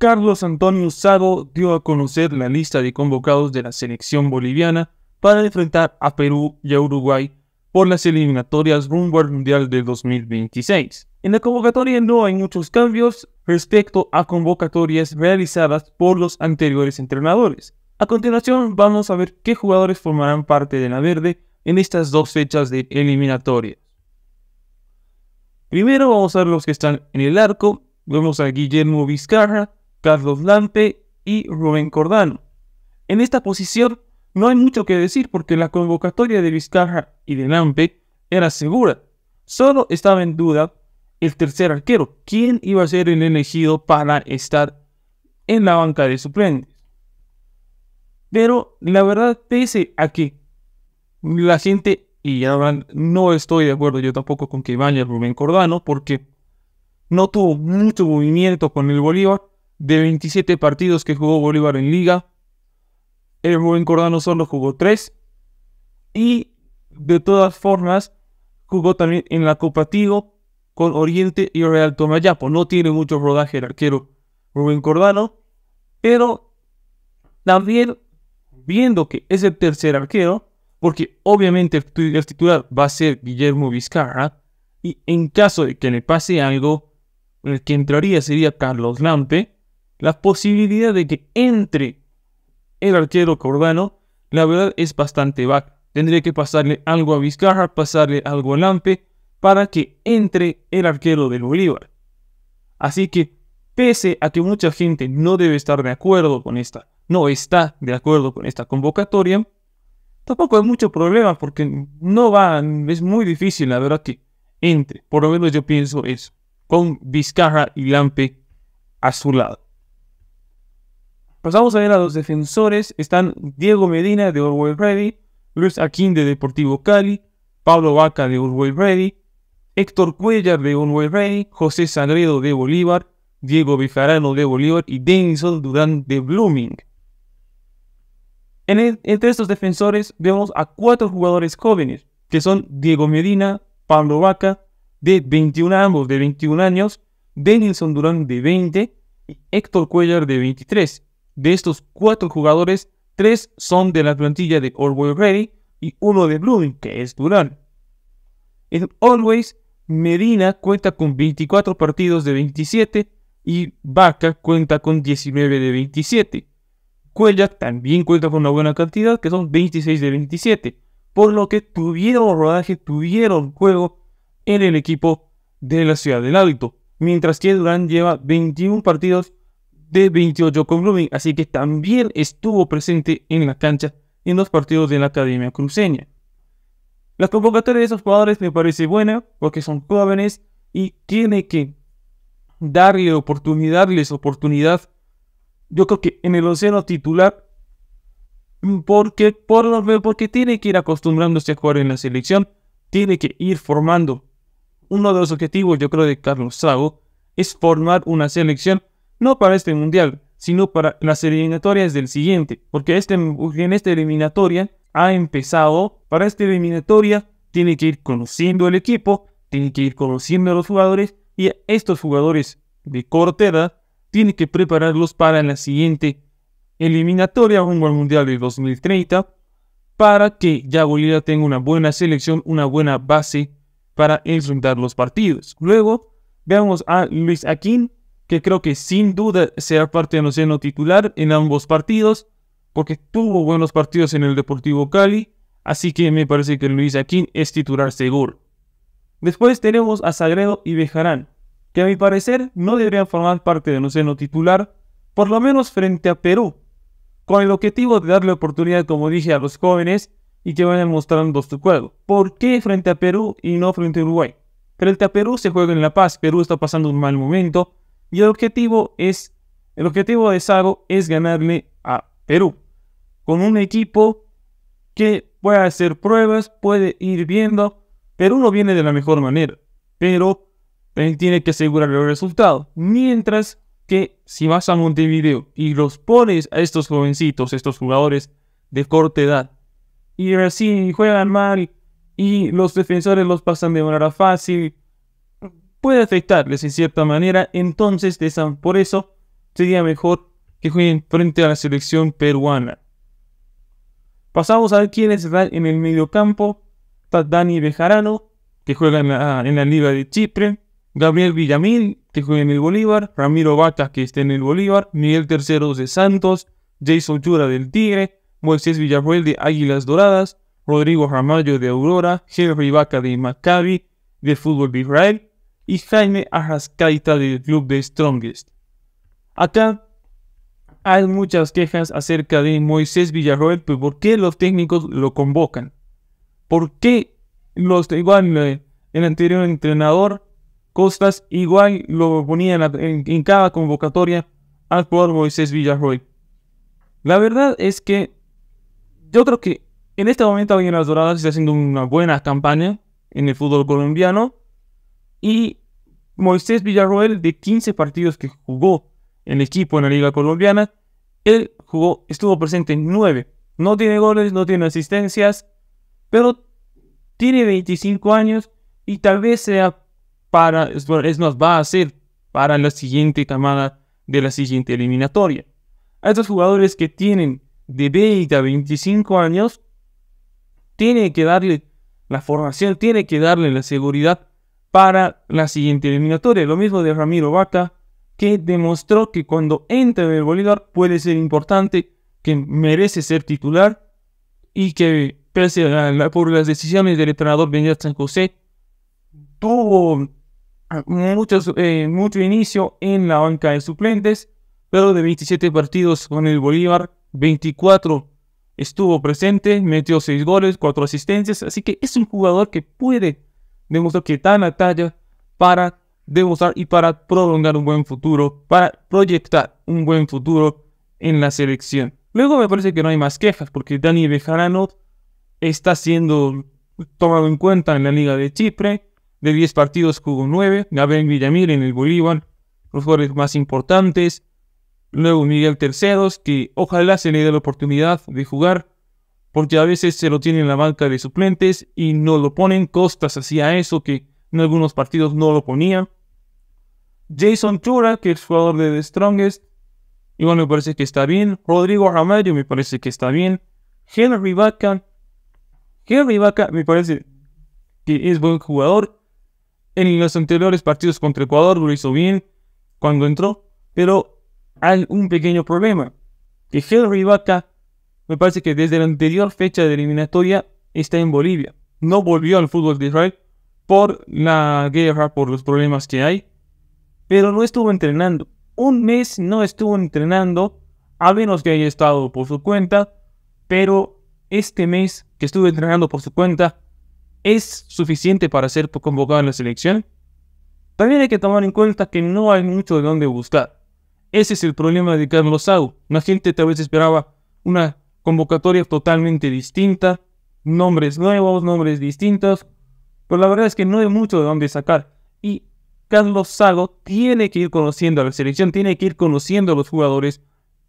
Carlos Antonio Sado dio a conocer la lista de convocados de la selección boliviana para enfrentar a Perú y a Uruguay por las eliminatorias rumbo al Mundial de 2026. En la convocatoria no hay muchos cambios respecto a convocatorias realizadas por los anteriores entrenadores. A continuación vamos a ver qué jugadores formarán parte de la verde en estas dos fechas de eliminatorias. Primero vamos a ver los que están en el arco. Vemos a Guillermo Vizcarra, Carlos Lampe y Rubén Cordano. En esta posición no hay mucho que decir porque la convocatoria de Vizcarra y de Lampe era segura. Solo estaba en duda el tercer arquero, quién iba a ser el elegido para estar en la banca de suplentes. Pero la verdad, pese a que la gente, y ahora no estoy de acuerdo yo tampoco con que vaya Rubén Cordano, porque no tuvo mucho movimiento con el Bolívar, de 27 partidos que jugó Bolívar en liga, el Rubén Cordano solo jugó 3 y de todas formas jugó también en la Copa Tigo con Oriente y Real Tomayapo. No tiene mucho rodaje el arquero Rubén Cordano, pero también viendo que es el tercer arquero, porque obviamente el titular va a ser Guillermo Vizcarra, y en caso de que le pase algo, el que entraría sería Carlos Lampe, la posibilidad de que entre el arquero cordano, la verdad es bastante baja. Tendría que pasarle algo a Vizcarra, pasarle algo a Lampe, para que entre el arquero del Bolívar. Así que, pese a que mucha gente no debe estar de acuerdo con esta, no está de acuerdo con esta convocatoria, tampoco hay mucho problema porque no va, es muy difícil la verdad que entre. Por lo menos yo pienso eso, con Vizcarra y Lampe a su lado. Pasamos pues a ver a los defensores. Están Diego Medina de Orwell Ready, Luis Aquín de Deportivo Cali, Pablo Vaca de Orwell Ready, Héctor Cuellar de Orwell Ready, José Sangredo de Bolívar, Diego Bifarano de Bolívar y Denison Durán de Blooming. entre estos defensores vemos a cuatro jugadores jóvenes, que son Diego Medina, Pablo Vaca, de 21 ambos de 21 años, Denison Durán de 20 y Héctor Cuellar de 23. De estos cuatro jugadores, tres son de la plantilla de Always Ready y uno de Blooming, que es Durán. En Always, Medina cuenta con 24 partidos de 27 y Vaca cuenta con 19 de 27. Cuellas también cuenta con una buena cantidad, que son 26 de 27, por lo que tuvieron rodaje, tuvieron juego en el equipo de la ciudad del hábito, mientras que Durán lleva 21 partidos de 28 con Blooming, así que también estuvo presente en la cancha en los partidos de la Academia Cruceña. La convocatoria de esos jugadores me parece buena porque son jóvenes y tiene que darle oportunidad, darles oportunidad. Yo creo que en el océano titular, porque, por, porque tiene que ir acostumbrándose a jugar en la selección, tiene que ir formando. Uno de los objetivos, yo creo, de Carlos Sago es formar una selección no para este mundial, sino para las eliminatorias del siguiente, porque este, en esta eliminatoria ha empezado, para esta eliminatoria tiene que ir conociendo el equipo, tiene que ir conociendo a los jugadores y estos jugadores de corta edad tiene que prepararlos para la siguiente eliminatoria rumbo Mundial del 2030 para que ya Bolivia tenga una buena selección, una buena base para enfrentar los partidos. Luego veamos a Luis Aquín, que creo que sin duda será parte de seno titular en ambos partidos, porque tuvo buenos partidos en el Deportivo Cali, así que me parece que Luis Aquín es titular seguro. Después tenemos a Sagredo y Bejarán, que a mi parecer no deberían formar parte de seno titular, por lo menos frente a Perú, con el objetivo de darle oportunidad, como dije, a los jóvenes y que vayan mostrando su juego. ¿Por qué frente a Perú y no frente a Uruguay? Frente a Perú se juega en La Paz, Perú está pasando un mal momento, y el objetivo es, el objetivo de Sago es ganarle a Perú con un equipo que pueda hacer pruebas, puede ir viendo. Perú no viene de la mejor manera, pero él tiene que asegurar el resultado. Mientras que si vas a Montevideo y los pones a estos jovencitos, estos jugadores de corta edad, y así juegan mal y los defensores los pasan de manera fácil puede afectarles en cierta manera. Entonces, por eso sería mejor que jueguen frente a la selección peruana. Pasamos a ver quiénes están en el campo. Está Dani Bejarano, que juega en la, Liga de Chipre. Gabriel Villamil, que juega en el Bolívar. Ramiro Vaca que está en el Bolívar. Miguel Terceros de Santos. Jason Yura del Tigre. Moisés Villarruel de Águilas Doradas. Rodrigo Ramallo de Aurora. Henry Vaca de Maccabi, de fútbol de Israel y Jaime Arrascaita del club de Strongest. Acá hay muchas quejas acerca de Moisés Villarroel, pero pues, ¿por qué los técnicos lo convocan? ¿Por qué los igual eh, el anterior entrenador Costas igual lo ponía en, cada convocatoria al jugador Moisés Villarroel? La verdad es que yo creo que en este momento las Doradas está haciendo una buena campaña en el fútbol colombiano y Moisés Villarroel, de 15 partidos que jugó el equipo en la Liga Colombiana, él jugó, estuvo presente en 9. No tiene goles, no tiene asistencias, pero tiene 25 años y tal vez sea para, es más, va a ser para la siguiente camada de la siguiente eliminatoria. A estos jugadores que tienen de 20 a 25 años, tiene que darle la formación, tiene que darle la seguridad para la siguiente eliminatoria. Lo mismo de Ramiro Vaca, que demostró que cuando entra en el Bolívar puede ser importante, que merece ser titular y que pese a por las decisiones del entrenador Benítez San José, tuvo ah, eh, mucho inicio en la banca de suplentes, pero de 27 partidos con el Bolívar, 24 estuvo presente, metió 6 goles, 4 asistencias, así que es un jugador que puede que está en la talla para demostrar y para prolongar un buen futuro, para proyectar un buen futuro en la selección. Luego me parece que no hay más quejas porque Dani Bejarano está siendo tomado en cuenta en la Liga de Chipre. De 10 partidos jugó 9. Gabriel Villamil en el Bolívar, los jugadores más importantes. Luego Miguel Terceros, que ojalá se le dé la oportunidad de jugar porque a veces se lo tiene en la banca de suplentes y no lo ponen. Costas hacía eso, que en algunos partidos no lo ponía. Jason Chura. que es jugador de The Strongest, igual me parece que está bien. Rodrigo Ramallo me parece que está bien. Henry Vaca, Henry Vaca me parece que es buen jugador. En los anteriores partidos contra Ecuador lo hizo bien cuando entró, pero hay un pequeño problema. Que Henry Vaca me parece que desde la anterior fecha de eliminatoria está en Bolivia. No volvió al fútbol de Israel por la guerra, por los problemas que hay, pero no estuvo entrenando. Un mes no estuvo entrenando, a menos que haya estado por su cuenta, pero este mes que estuvo entrenando por su cuenta es suficiente para ser convocado en la selección. También hay que tomar en cuenta que no hay mucho de dónde buscar. Ese es el problema de Carlos Sau. La gente tal vez esperaba una convocatoria totalmente distinta, nombres nuevos, nombres distintos, pero la verdad es que no hay mucho de dónde sacar. Y Carlos Sago tiene que ir conociendo a la selección, tiene que ir conociendo a los jugadores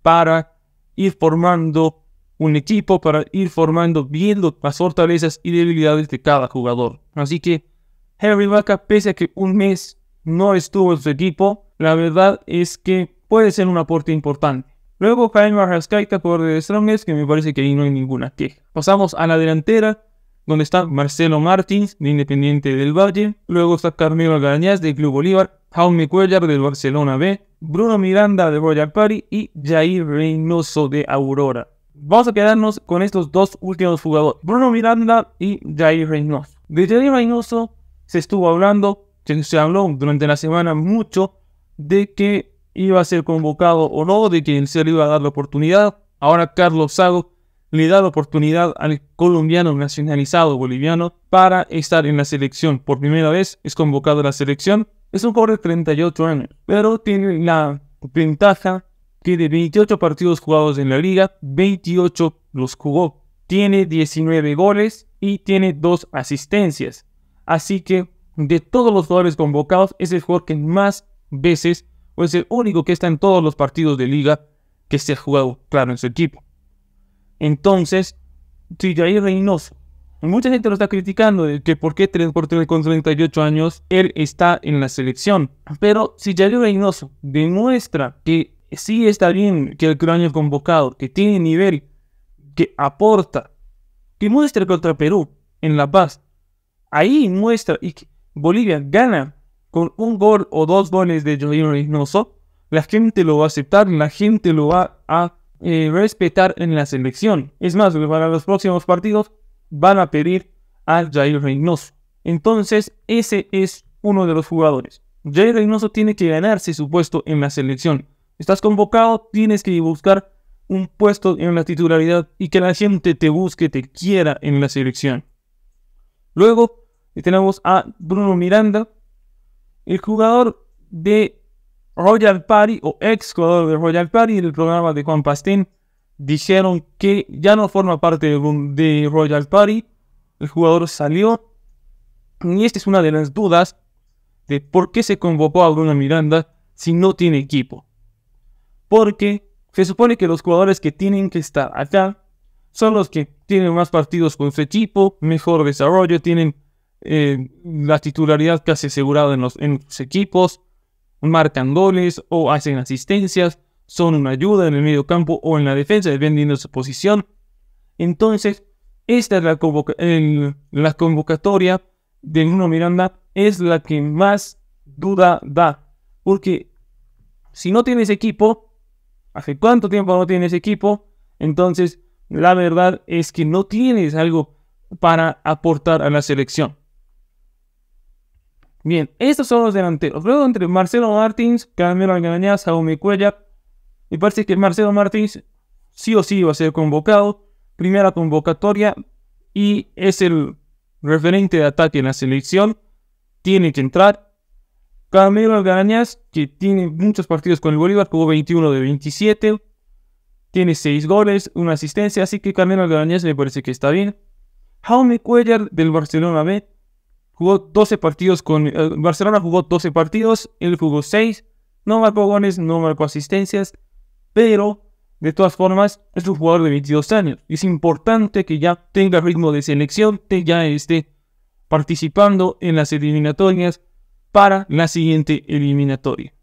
para ir formando un equipo, para ir formando, viendo las fortalezas y debilidades de cada jugador. Así que Harry Vaca, pese a que un mes no estuvo en su equipo, la verdad es que puede ser un aporte importante. Luego Jaime Arrascaita por de Strongest, que me parece que ahí no hay ninguna queja. Pasamos a la delantera, donde está Marcelo Martins, de Independiente del Valle. Luego está Carmelo Garañaz, de Club Bolívar. Jaume Cuellar, del Barcelona B. Bruno Miranda, de Royal Party. Y Jair Reynoso, de Aurora. Vamos a quedarnos con estos dos últimos jugadores, Bruno Miranda y Jair Reynoso. De Jair Reynoso se estuvo hablando, se habló durante la semana mucho de que iba a ser convocado o no, de quien se le iba a dar la oportunidad. Ahora Carlos Sago le da la oportunidad al colombiano nacionalizado boliviano para estar en la selección. Por primera vez es convocado a la selección. Es un jugador de 38 años, pero tiene la ventaja que de 28 partidos jugados en la liga, 28 los jugó. Tiene 19 goles y tiene 2 asistencias. Así que de todos los jugadores convocados es el jugador que más veces o es el único que está en todos los partidos de liga que se ha jugado claro en su equipo. Entonces, si Jair Reynoso, mucha gente lo está criticando de que por qué 3 por con 38 años él está en la selección. Pero si Jair Reynoso demuestra que sí está bien que el cráneo es convocado, que tiene nivel, que aporta, que muestra contra Perú en La Paz, ahí muestra y que Bolivia gana con un gol o dos goles de Jair Reynoso, la gente lo va a aceptar, la gente lo va a eh, respetar en la selección. Es más, para los próximos partidos van a pedir a Jair Reynoso. Entonces, ese es uno de los jugadores. Jair Reynoso tiene que ganarse su puesto en la selección. Estás convocado, tienes que buscar un puesto en la titularidad y que la gente te busque, te quiera en la selección. Luego tenemos a Bruno Miranda, el jugador de Royal Party o ex jugador de Royal Party del programa de Juan Pastín dijeron que ya no forma parte de Royal Party. El jugador salió. Y esta es una de las dudas de por qué se convocó a Bruno Miranda si no tiene equipo. Porque se supone que los jugadores que tienen que estar acá son los que tienen más partidos con su equipo, mejor desarrollo, tienen eh, la titularidad casi asegurada en los, equipos, marcan goles o hacen asistencias, son una ayuda en el medio campo o en la defensa, dependiendo de su posición. Entonces, esta es la, la convocatoria de Nuno Miranda, es la que más duda da. Porque si no tienes equipo, hace cuánto tiempo no tienes equipo, entonces la verdad es que no tienes algo para aportar a la selección. Bien, estos son los delanteros. Luego entre Marcelo Martins, Carmelo Algarañas, Jaume Cuellar. Me parece que Marcelo Martins sí o sí va a ser convocado. Primera convocatoria y es el referente de ataque en la selección. Tiene que entrar. Carmelo Algarañas, que tiene muchos partidos con el Bolívar, jugó 21 de 27. Tiene 6 goles, una asistencia, así que Carmelo Algarañas me parece que está bien. Jaume Cuellar del Barcelona B jugó 12 partidos con eh, Barcelona jugó 12 partidos, él jugó 6, no marcó goles, no marcó asistencias, pero de todas formas es un jugador de 22 años. Es importante que ya tenga ritmo de selección, que ya esté participando en las eliminatorias para la siguiente eliminatoria.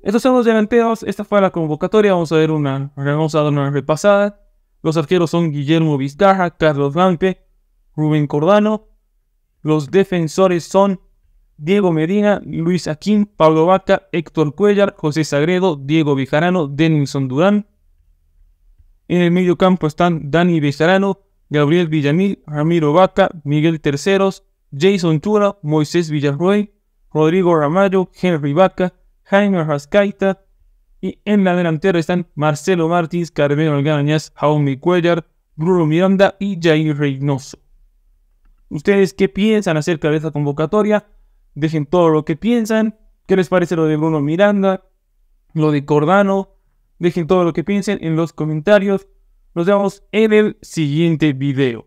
Estos son los delanteros, esta fue la convocatoria, vamos a ver una, vamos a dar una repasada. Los arqueros son Guillermo Vizcarra, Carlos Lampe, Rubén Cordano, los defensores son Diego Medina, Luis Aquín, Pablo Vaca, Héctor Cuellar, José Sagredo, Diego Vijarano, Denison Durán. En el medio campo están Dani Bejarano, Gabriel Villamil, Ramiro Vaca, Miguel Terceros, Jason Chura, Moisés Villarroy, Rodrigo Ramallo, Henry Vaca, Jaime Rascaita. Y en la delantera están Marcelo Martins, Carmen Algañas, Jaume Cuellar, Bruno Miranda y Jair Reynoso. ¿Ustedes qué piensan acerca de esta convocatoria? Dejen todo lo que piensan. ¿Qué les parece lo de Bruno Miranda? Lo de Cordano. Dejen todo lo que piensen en los comentarios. Nos vemos en el siguiente video.